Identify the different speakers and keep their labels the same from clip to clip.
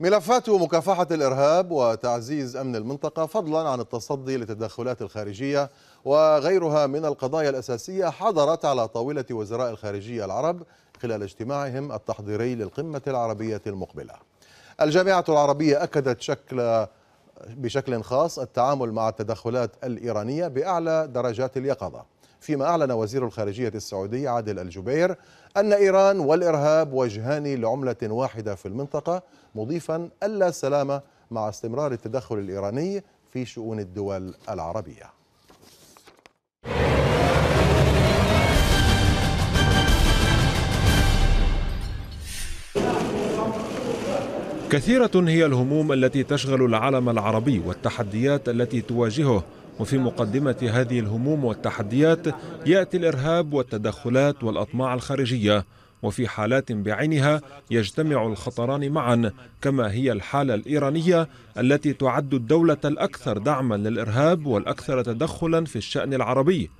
Speaker 1: ملفات مكافحة الإرهاب وتعزيز أمن المنطقة فضلا عن التصدي للتدخلات الخارجية وغيرها من القضايا الأساسية حضرت على طاولة وزراء الخارجية العرب خلال اجتماعهم التحضيري للقمة العربية المقبلة الجامعة العربية أكدت شكل بشكل خاص التعامل مع التدخلات الإيرانية بأعلى درجات اليقظة فيما أعلن وزير الخارجية السعودي عادل الجبير أن إيران والإرهاب وجهان لعملة واحدة في المنطقة مضيفا ألا سلامة مع استمرار التدخل الإيراني في شؤون الدول العربية
Speaker 2: كثيرة هي الهموم التي تشغل العالم العربي والتحديات التي تواجهه وفي مقدمة هذه الهموم والتحديات يأتي الإرهاب والتدخلات والأطماع الخارجية وفي حالات بعينها يجتمع الخطران معا كما هي الحالة الإيرانية التي تعد الدولة الأكثر دعما للإرهاب والأكثر تدخلا في الشأن العربي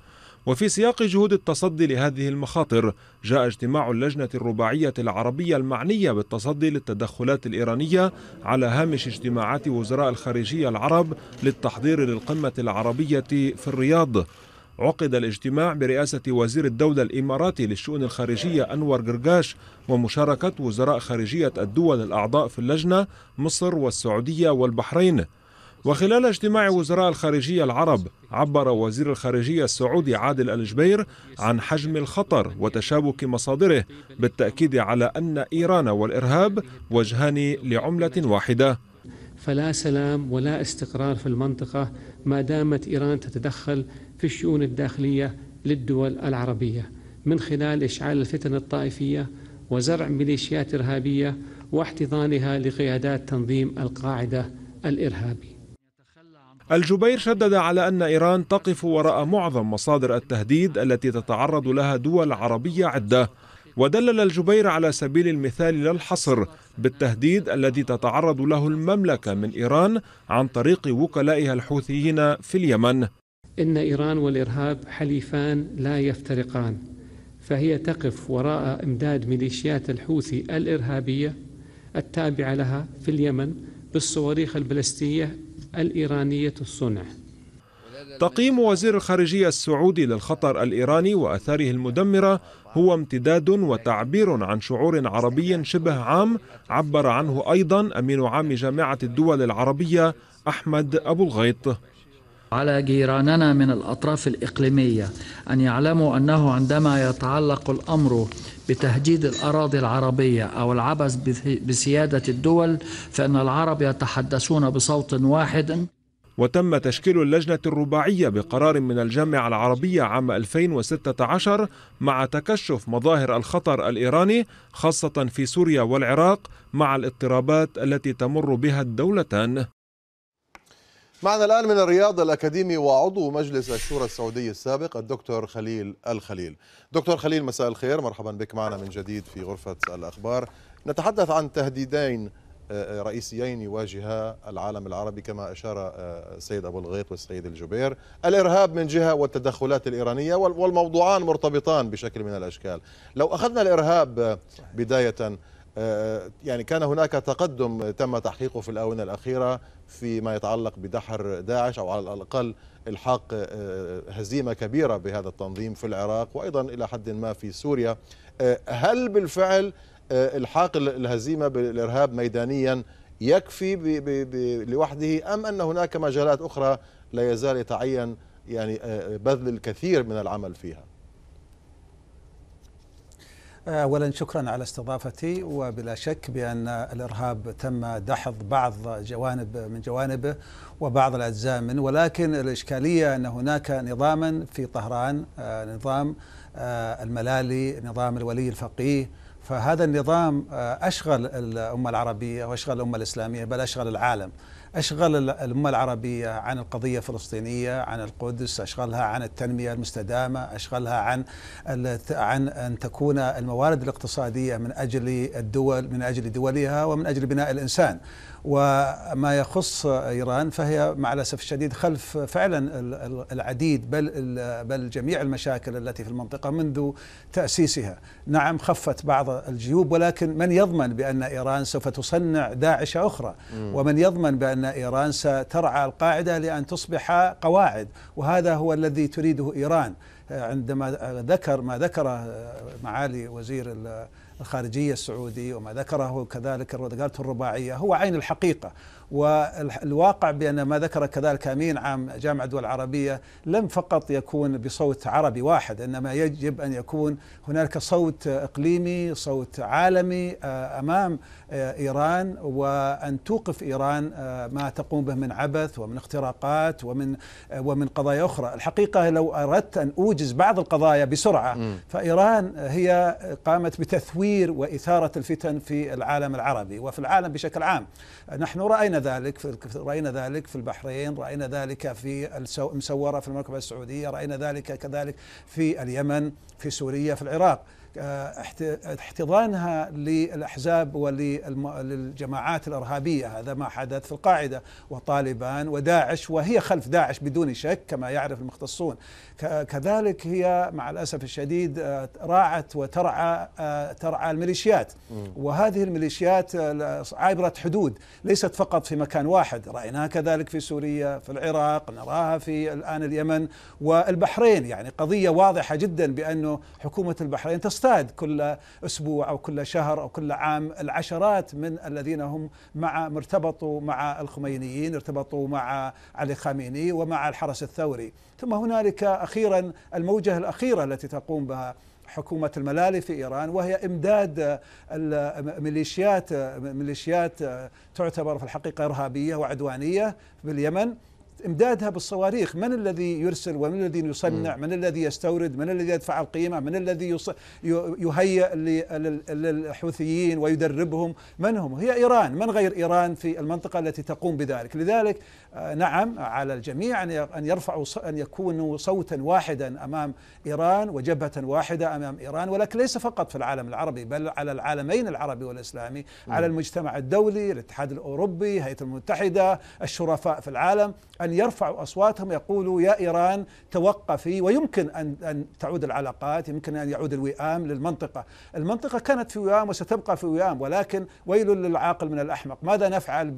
Speaker 2: وفي سياق جهود التصدي لهذه المخاطر جاء اجتماع اللجنة الرباعية العربية المعنية بالتصدي للتدخلات الإيرانية على هامش اجتماعات وزراء الخارجية العرب للتحضير للقمة العربية في الرياض عقد الاجتماع برئاسة وزير الدولة الإماراتي للشؤون الخارجية أنور قرقاش ومشاركة وزراء خارجية الدول الأعضاء في اللجنة مصر والسعودية والبحرين وخلال اجتماع وزراء الخارجية العرب عبر وزير الخارجية السعودي عادل الجبير عن حجم الخطر وتشابك مصادره بالتأكيد على أن إيران والإرهاب وجهان لعملة واحدة
Speaker 3: فلا سلام ولا استقرار في المنطقة ما دامت إيران تتدخل في الشؤون الداخلية للدول العربية من خلال إشعال الفتن الطائفية
Speaker 2: وزرع ميليشيات إرهابية واحتضانها لقيادات تنظيم القاعدة الإرهابي الجبير شدد على أن إيران تقف وراء معظم مصادر التهديد التي تتعرض لها دول عربية عدة ودلل الجبير على سبيل المثال لا الحصر بالتهديد الذي تتعرض له المملكة من إيران عن طريق وكلائها الحوثيين في اليمن إن إيران والإرهاب حليفان لا يفترقان فهي تقف وراء إمداد ميليشيات الحوثي الإرهابية التابعة لها في اليمن بالصواريخ البلاستية الإيرانية الصنع تقييم وزير الخارجية السعودي للخطر الإيراني وأثاره المدمرة هو امتداد وتعبير عن شعور عربي شبه عام عبر عنه أيضا أمين عام جامعة الدول العربية أحمد أبو الغيط على جيراننا من الأطراف الإقليمية أن يعلموا أنه عندما يتعلق الأمر بتهجيد الأراضي العربية أو العبث بسيادة الدول فإن العرب يتحدثون بصوت واحد وتم تشكيل اللجنة الرباعية بقرار من الجامعة العربية عام 2016 مع تكشف مظاهر الخطر الإيراني خاصة في سوريا والعراق مع الاضطرابات التي تمر بها الدولتان
Speaker 1: معنا الآن من الرياض الأكاديمي وعضو مجلس الشورى السعودي السابق الدكتور خليل الخليل دكتور خليل مساء الخير مرحبا بك معنا من جديد في غرفة الأخبار نتحدث عن تهديدين آه، آه، رئيسيين يواجها العالم العربي كما أشار آه، السيد أبو الغيط والسيد الجبير الإرهاب من جهة والتدخلات الإيرانية والموضوعان مرتبطان بشكل من الأشكال لو أخذنا الإرهاب بداية آه، يعني كان هناك تقدم تم تحقيقه في الآونة الأخيرة فيما يتعلق بدحر داعش أو على الأقل الحاق آه، هزيمة كبيرة بهذا التنظيم في العراق وأيضا إلى حد ما في سوريا آه، هل بالفعل الحاق الهزيمة بالإرهاب ميدانيا يكفي لوحده أم أن هناك مجالات أخرى لا يزال يتعين يعني بذل الكثير من العمل فيها
Speaker 3: اولا شكرا على استضافتي وبلا شك بان الارهاب تم دحض بعض جوانب من جوانبه وبعض الاجزاء منه ولكن الاشكاليه ان هناك نظاما في طهران آه، نظام آه، الملالي نظام الولي الفقيه فهذا النظام آه، اشغل الامه العربيه واشغل الامه الاسلاميه بل اشغل العالم أشغال الأمة العربية عن القضية الفلسطينية عن القدس أشغالها عن التنمية المستدامة أشغالها عن عن أن تكون الموارد الاقتصادية من أجل الدول من أجل دولها ومن أجل بناء الإنسان وما يخص ايران فهي مع الاسف الشديد خلف فعلا العديد بل بل جميع المشاكل التي في المنطقه منذ تاسيسها، نعم خفت بعض الجيوب ولكن من يضمن بان ايران سوف تصنع داعش اخرى؟ ومن يضمن بان ايران سترعى القاعده لان تصبح قواعد وهذا هو الذي تريده ايران عندما ذكر ما ذكره آه، معالي وزير الخارجية السعودي وما ذكره كذلك قالت الرباعية هو عين الحقيقة والواقع بأن ما ذكر كذلك أمين عام جامعة الدول العربية لم فقط يكون بصوت عربي واحد إنما يجب أن يكون هنالك صوت إقليمي صوت عالمي آه، أمام آه، إيران وأن توقف إيران آه، ما تقوم به من عبث ومن اختراقات ومن ومن قضايا أخرى الحقيقة لو أردت أن أوجز بعض القضايا بسرعة فإيران هي قامت بتثوير وإثارة الفتن في العالم العربي وفي العالم بشكل عام نحن رأينا راينا ذلك في راينا ذلك في البحرين راينا ذلك في المسوره في المملكه السعوديه راينا ذلك كذلك في اليمن في سوريا في العراق آه، احتضانها للأحزاب وللجماعات الإرهابية هذا ما حدث في القاعدة وطالبان وداعش وهي خلف داعش بدون شك كما يعرف المختصون كذلك هي مع الأسف الشديد آه، راعت وترعى آه، ترعى الميليشيات وهذه الميليشيات عابرة حدود ليست فقط في مكان واحد رأيناها كذلك في سوريا في العراق نراها في الآن اليمن والبحرين يعني قضية واضحة جدا بأنه حكومة البحرين تستطيع تستاد كل اسبوع او كل شهر او كل عام العشرات من الذين هم مع ارتبطوا مع الخمينيين ارتبطوا مع علي خاميني ومع الحرس الثوري ثم هنالك اخيرا الموجه الاخيره التي تقوم بها حكومة الملالي في إيران وهي إمداد ميليشيات ميليشيات تعتبر في الحقيقة إرهابية وعدوانية باليمن امدادها بالصواريخ من الذي يرسل ومن الذي يصنع من الذي يستورد من الذي يدفع القيمة من الذي يهيئ للحوثيين ويدربهم من هم هي إيران من غير إيران في المنطقة التي تقوم بذلك لذلك آه، نعم على الجميع أن يرفعوا أن يكونوا صوتا واحدا أمام إيران وجبهة واحدة أمام إيران ولكن ليس فقط في العالم العربي بل على العالمين العربي والإسلامي على المجتمع الدولي الاتحاد الأوروبي هيئة المتحدة الشرفاء في العالم أن أن يرفعوا أصواتهم يقولوا يا إيران توقفي ويمكن أن أن تعود العلاقات يمكن أن يعود الوئام للمنطقة المنطقة كانت في وئام وستبقى في وئام ولكن ويل للعاقل من الأحمق ماذا نفعل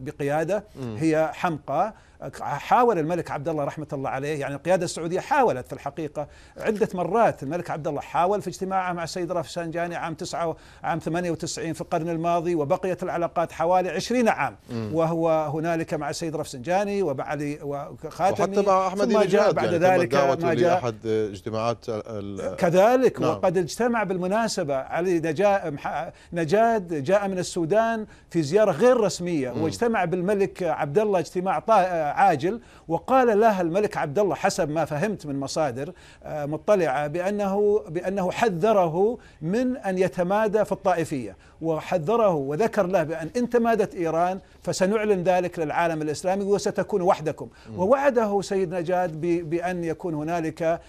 Speaker 3: بقيادة هي حمقى حاول الملك عبد الله رحمه الله عليه يعني القياده السعوديه حاولت في الحقيقه عده مرات الملك عبد الله حاول في اجتماعه مع السيد رفسنجاني عام 9 عام 98 في القرن الماضي وبقيت العلاقات حوالي 20 عام وهو هنالك مع السيد رفسنجاني وبعلي وخاتمي وحتى مع احمد ثم جاء يعني بعد يعني ذلك ما جاء احد
Speaker 1: اجتماعات كذلك نعم.
Speaker 3: وقد اجتمع بالمناسبه علي نجاد نجاد جاء من السودان في زياره غير رسميه واجتمع بالملك عبد الله اجتماع عاجل وقال لها الملك عبد الله حسب ما فهمت من مصادر آه، مطلعه بانه بانه حذره من ان يتمادى في الطائفيه وحذره وذكر له بان ان تمادت ايران فسنعلن ذلك للعالم الاسلامي وستكون وحدكم ووعده سيد نجاد بان يكون هنالك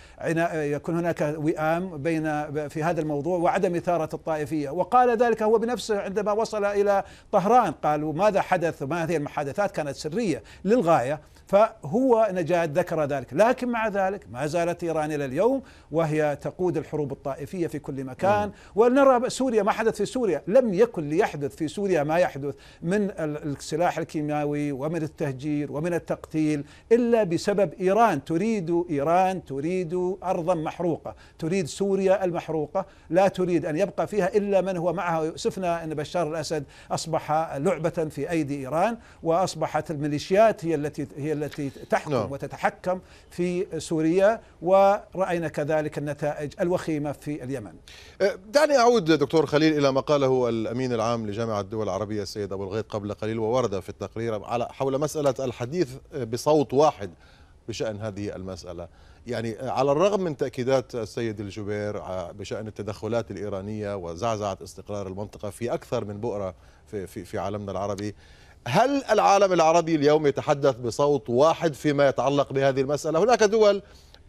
Speaker 3: يكون هناك وئام بين في هذا الموضوع وعدم اثاره الطائفيه وقال ذلك هو بنفسه عندما وصل الى طهران قالوا ماذا حدث وما هذه المحادثات كانت سريه للغايه Yeah. فهو نجاد ذكر ذلك لكن مع ذلك ما زالت إيران إلى اليوم وهي تقود الحروب الطائفية في كل مكان ونرى سوريا ما حدث في سوريا لم يكن ليحدث في سوريا ما يحدث من السلاح الكيماوي ومن التهجير ومن التقتيل إلا بسبب إيران تريد إيران تريد أرضا محروقة تريد سوريا المحروقة لا تريد أن يبقى فيها إلا من هو معها يؤسفنا أن بشار الأسد أصبح لعبة في أيدي إيران وأصبحت الميليشيات هي التي هي التي تحكم نعم. وتتحكم في سوريا ورأينا كذلك النتائج الوخيمة في اليمن
Speaker 1: أه، دعني أعود دكتور خليل إلى ما قاله الأمين العام لجامعة الدول العربية السيد أبو الغيط قبل قليل وورد في التقرير على حول مسألة الحديث بصوت واحد بشأن هذه المسألة يعني أه، على الرغم من تأكيدات السيد الجبير أه، بشأن التدخلات الإيرانية وزعزعة استقرار المنطقة في أكثر من بؤرة في, في, في عالمنا العربي هل العالم العربي اليوم يتحدث بصوت واحد فيما يتعلق بهذه المسألة هناك دول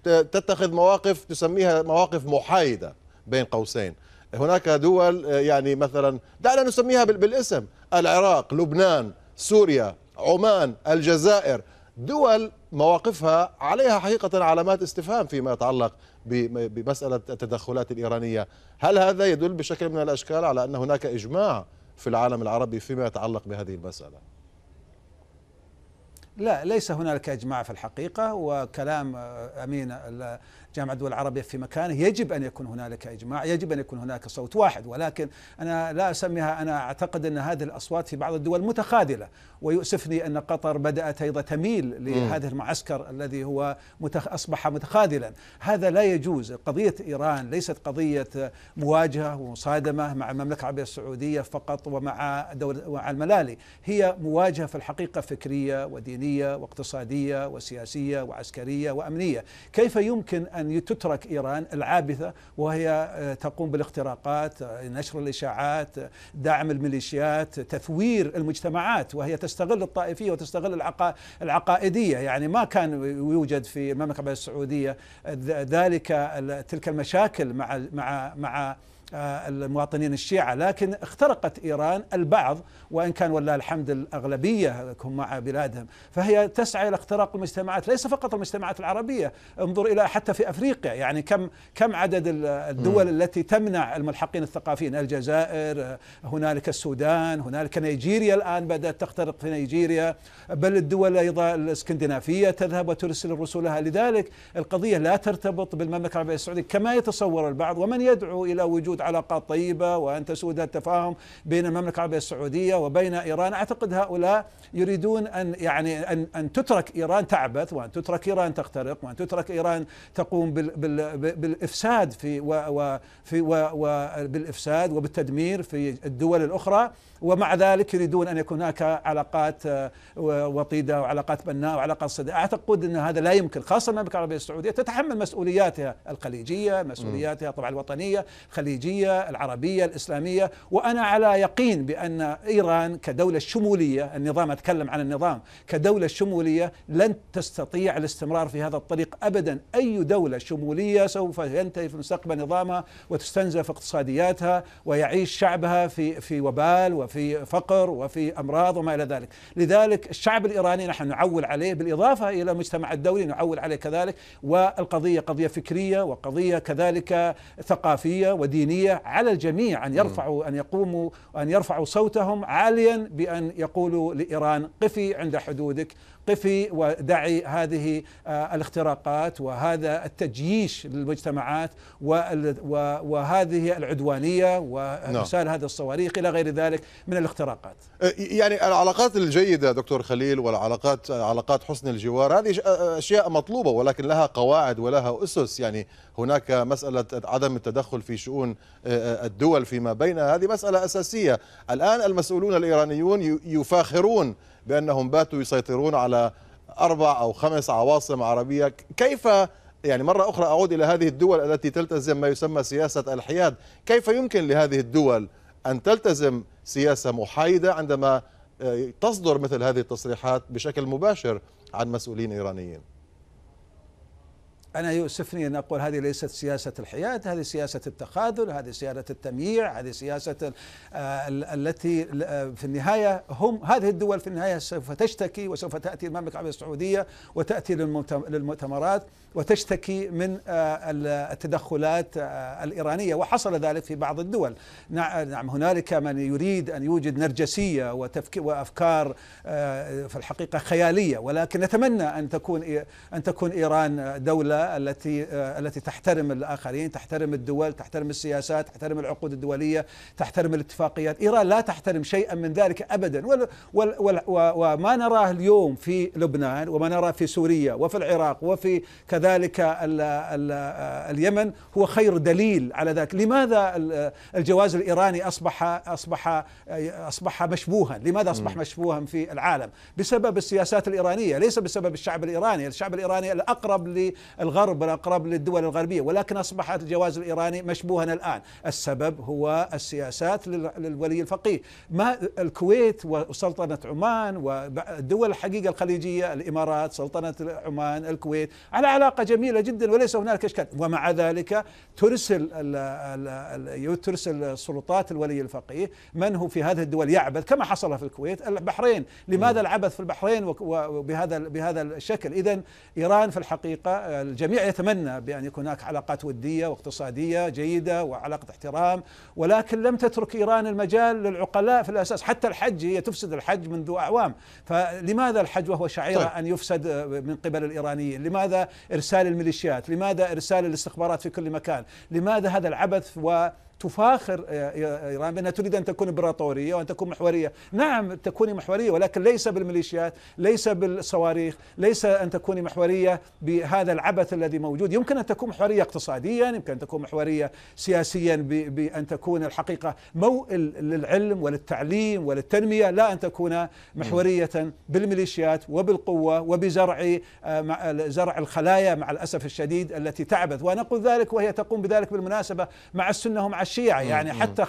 Speaker 1: تتخذ مواقف تسميها مواقف محايدة بين قوسين هناك دول آه، يعني مثلا دعنا نسميها بالاسم العراق لبنان سوريا عمان الجزائر دول مواقفها عليها حقيقة علامات استفهام فيما يتعلق بمسألة التدخلات الإيرانية هل هذا يدل بشكل من الأشكال على أن هناك إجماع في العالم العربي فيما يتعلق بهذه المسألة
Speaker 3: لا ليس هنالك اجماع في الحقيقه وكلام آه، امين جامعة الدول العربية في مكانه يجب أن يكون هنالك إجماع يجب أن يكون هناك صوت واحد ولكن أنا لا أسميها أنا أعتقد أن هذه الأصوات في بعض الدول متخاذلة ويؤسفني أن قطر بدأت أيضا تميل لهذا المعسكر الذي هو متخ... أصبح متخاذلا هذا لا يجوز قضية إيران ليست قضية مواجهة ومصادمة مع المملكة العربية السعودية فقط ومع دولة ومع الملالي هي مواجهة في الحقيقة فكرية ودينية واقتصادية وسياسية وعسكرية وأمنية كيف يمكن أن أن تترك إيران العابثة وهي آه، تقوم بالاختراقات آه، نشر الإشاعات آه، دعم الميليشيات تثوير المجتمعات وهي تستغل الطائفية وتستغل العقائدية يعني ما كان يوجد في المملكة العربية السعودية ذلك تلك المشاكل مع مع مع آه، المواطنين الشيعة لكن اخترقت إيران البعض وإن كان ولله الحمد الأغلبية هم مع بلادهم فهي تسعى إلى اختراق المجتمعات ليس فقط المجتمعات العربية انظر إلى حتى في أفريقيا يعني كم كم عدد الدول التي تمنع الملحقين الثقافيين الجزائر آه، هنالك السودان هنالك نيجيريا الآن بدأت تخترق في نيجيريا بل الدول أيضا الاسكندنافية تذهب وترسل رسولها لذلك القضية لا ترتبط بالمملكة العربية السعودية كما يتصور البعض ومن يدعو إلى وجود وجود علاقات طيبة وأن تسود التفاهم بين المملكة العربية السعودية وبين إيران أعتقد هؤلاء يريدون أن يعني أن, أن تترك إيران تعبث وأن تترك إيران تخترق وأن تترك إيران تقوم بال بال بالإفساد في وفي وبالإفساد وبالتدمير في الدول الأخرى ومع ذلك يريدون أن يكون هناك علاقات آه، وطيدة وعلاقات بناء وعلاقات صداقة أعتقد أن هذا لا يمكن خاصة المملكة العربية السعودية تتحمل مسؤولياتها الخليجية مسؤولياتها طبعا الوطنية الخليجية الخليجية العربية الإسلامية وأنا على يقين بأن إيران كدولة شمولية النظام أتكلم عن النظام كدولة شمولية لن تستطيع الاستمرار في هذا الطريق أبدا أي دولة شمولية سوف ينتهي في المستقبل نظامها وتستنزف اقتصادياتها ويعيش شعبها في في وبال وفي فقر وفي أمراض وما إلى ذلك لذلك الشعب الإيراني نحن نعول عليه بالإضافة إلى المجتمع الدولي نعول عليه كذلك والقضية قضية فكرية وقضية كذلك ثقافية ودينية الدولية على الجميع أن يرفعوا أن يقوموا أن يرفعوا صوتهم عاليا بأن يقولوا لإيران قفي عند حدودك قفي ودعي هذه آه، الاختراقات وهذا التجييش للمجتمعات وهذه العدوانية وإرسال نعم. هذا الصواريخ إلى غير ذلك من الاختراقات
Speaker 1: يعني العلاقات الجيدة دكتور خليل والعلاقات علاقات حسن الجوار هذه أشياء مطلوبة ولكن لها قواعد ولها أسس يعني هناك مسألة عدم التدخل في شؤون آه، آه، الدول فيما بينها هذه مسألة أساسية الآن المسؤولون الإيرانيون يفاخرون بأنهم باتوا يسيطرون على أربع أو خمس عواصم عربية كيف يعني مرة أخرى أعود إلى هذه الدول التي تلتزم ما يسمى سياسة الحياد كيف يمكن لهذه الدول أن تلتزم سياسة محايدة عندما آه، تصدر مثل هذه التصريحات بشكل مباشر عن مسؤولين إيرانيين أنا يؤسفني أن أقول هذه ليست سياسة الحياد هذه سياسة التخاذل هذه سياسة
Speaker 3: التمييع هذه سياسة آه، التي آه، في النهاية هم هذه الدول في النهاية سوف تشتكي وسوف تأتي المملكة العربية السعودية وتأتي للمؤتمرات وتشتكي من آه، التدخلات الإيرانية وحصل ذلك في بعض الدول نعم هنالك من يريد أن يوجد نرجسية وأفكار في الحقيقة خيالية ولكن نتمنى أن تكون أن تكون إيران دولة التي آه، التي تحترم الآخرين تحترم الدول تحترم السياسات تحترم العقود الدولية تحترم الاتفاقيات إيران لا تحترم شيئا من ذلك أبدا وما نراه اليوم في لبنان وما نراه في سوريا وفي العراق وفي كذلك الـ الـ آه، اليمن هو خير دليل على ذلك لماذا آه، الجواز الإيراني أصبح أصبح أصبح مشبوها لماذا أصبح مشبوها في العالم بسبب السياسات الإيرانية ليس بسبب الشعب الإيراني الشعب الإيراني الأقرب لل الغرب الأقرب للدول الغربية ولكن أصبحت الجواز الإيراني مشبوها الآن السبب هو السياسات للولي الفقيه ما الكويت وسلطنة عمان والدول الحقيقة الخليجية الإمارات سلطنة عمان الكويت على علاقة جميلة جدا وليس هناك إشكال ومع ذلك ترسل ترسل السلطات الولي الفقيه من هو في هذه الدول يعبث كما حصل في الكويت البحرين لماذا العبث في البحرين وبهذا بهذا الشكل إذا إيران في الحقيقة الجميع يتمنى بأن يكون هناك علاقات ودية واقتصادية جيدة وعلاقة احترام ولكن لم تترك إيران المجال للعقلاء في الأساس حتى الحج هي تفسد الحج منذ أعوام فلماذا الحج وهو شعيرة طيب. أن يفسد من قبل الإيرانيين لماذا إرسال الميليشيات لماذا إرسال الاستخبارات في كل مكان لماذا هذا العبث و تفاخر إيران آه، آه، آه، يعني بأنها تريد أن تكون إمبراطورية وأن تكون محورية نعم تكوني محورية ولكن ليس بالميليشيات ليس بالصواريخ ليس أن تكوني محورية بهذا العبث الذي موجود يمكن أن تكون محورية اقتصاديا يمكن أن تكون محورية سياسيا بأن تكون الحقيقة موئل للعلم وللتعليم وللتنمية لا أن تكون محورية بالميليشيات وبالقوة وبزرع زرع الخلايا مع الأسف الشديد التي تعبث وأنا أقول ذلك وهي تقوم بذلك بالمناسبة مع السنة ومع الشيعة يعني حتى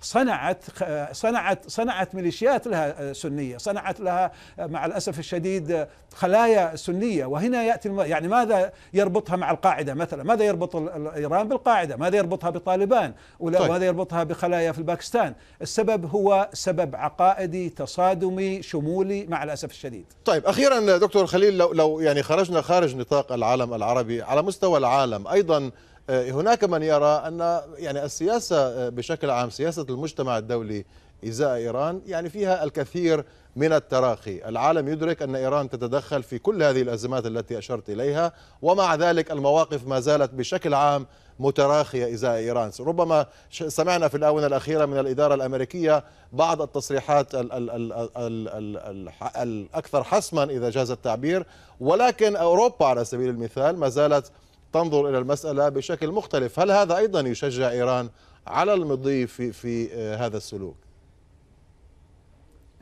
Speaker 3: صنعت صنعت صنعت ميليشيات لها سنية صنعت لها مع الأسف الشديد خلايا سنية وهنا يأتي يعني ماذا يربطها مع القاعدة مثلا ماذا يربط إيران بالقاعدة ماذا يربطها بطالبان طيب. وماذا يربطها بخلايا في الباكستان؟ السبب هو سبب عقائدي تصادمي شمولي مع الأسف الشديد
Speaker 1: طيب أخيرا دكتور خليل لو, لو يعني خرجنا خارج نطاق العالم العربي على مستوى العالم أيضا آه، هناك من يرى أن يعني السياسة آه، بشكل عام سياسة المجتمع الدولي إزاء إيران يعني فيها الكثير من التراخي العالم يدرك أن إيران تتدخل في كل هذه الأزمات التي أشرت إليها ومع ذلك المواقف ما زالت بشكل عام متراخية إزاء إيران ربما سمعنا في الآونة الأخيرة من الإدارة الأمريكية بعض التصريحات الـ الـ الـ الـ الـ الأكثر حسما إذا جاز التعبير ولكن أوروبا على سبيل المثال ما زالت تنظر إلى المسألة بشكل مختلف هل هذا أيضا يشجع إيران على المضي في, في آه، هذا السلوك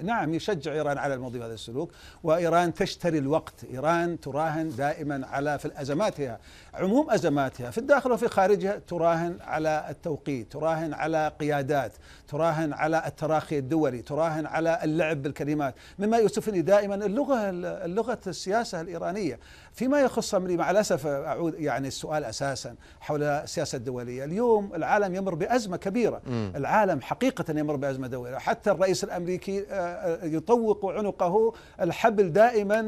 Speaker 3: نعم يشجع إيران على المضي بهذا السلوك وإيران تشتري الوقت إيران تراهن دائما على في أزماتها عموم أزماتها في الداخل وفي خارجها تراهن على التوقيت تراهن على قيادات تراهن على التراخي الدولي تراهن على اللعب بالكلمات مما يوسفني دائما اللغة اللغة السياسة الإيرانية فيما يخص امريكا مع الأسف أعود يعني السؤال أساسا حول السياسة الدولية اليوم العالم يمر بأزمة كبيرة م. العالم حقيقة يمر بأزمة دولية حتى الرئيس الأمريكي آه، آه، يطوق عنقه الحبل دائما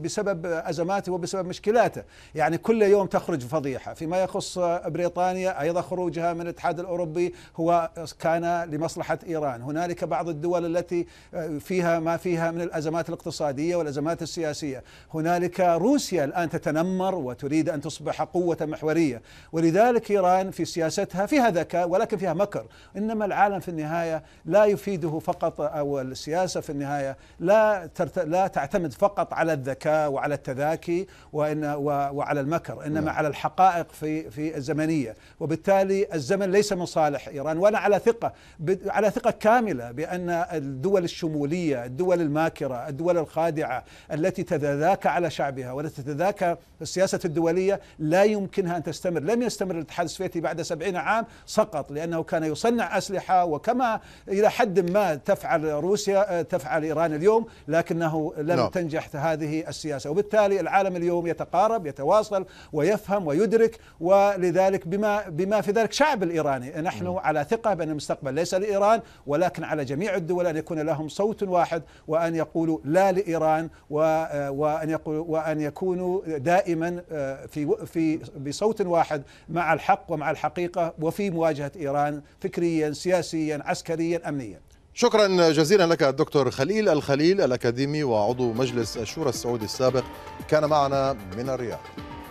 Speaker 3: بسبب أزماته وبسبب مشكلاته يعني كل يوم تخرج فضيحة فيما يخص بريطانيا أيضا خروجها من الاتحاد الأوروبي هو كان لمصلحة إيران هنالك بعض الدول التي آه، فيها ما فيها من الأزمات الاقتصادية والأزمات السياسية هنالك روسيا روسيا الآن تتنمر وتريد أن تصبح قوة محورية ولذلك إيران في سياستها فيها ذكاء ولكن فيها مكر إنما العالم في النهاية لا يفيده فقط أو السياسة في النهاية لا, ترت... لا تعتمد فقط على الذكاء وعلى التذاكي وإن... و... وعلى المكر إنما نعم. على الحقائق في... في الزمنية وبالتالي الزمن ليس من صالح إيران وأنا على ثقة ب... على ثقة كاملة بأن الدول الشمولية الدول الماكرة الدول الخادعة التي تتذاكى على شعبها والتي تتذاكر السياسة الدولية لا يمكنها أن تستمر لم يستمر الاتحاد السوفيتي بعد سبعين عام سقط لأنه كان يصنع أسلحة وكما إلى حد ما تفعل روسيا آه، تفعل إيران اليوم لكنه لم لا. نعم. تنجح هذه السياسة وبالتالي العالم اليوم يتقارب يتواصل ويفهم ويدرك ولذلك بما, بما في ذلك شعب الإيراني نحن م. على ثقة بأن المستقبل ليس لإيران ولكن على جميع الدول أن يكون لهم صوت واحد وأن يقولوا لا لإيران آه، وأن, يقولوا وأن يكون يكونوا دائما آه، في في بصوت واحد مع الحق ومع الحقيقه وفي مواجهه ايران
Speaker 1: فكريا سياسيا عسكريا امنيا شكرا جزيلا لك الدكتور خليل الخليل الاكاديمي وعضو مجلس الشورى السعودي السابق كان معنا من الرياض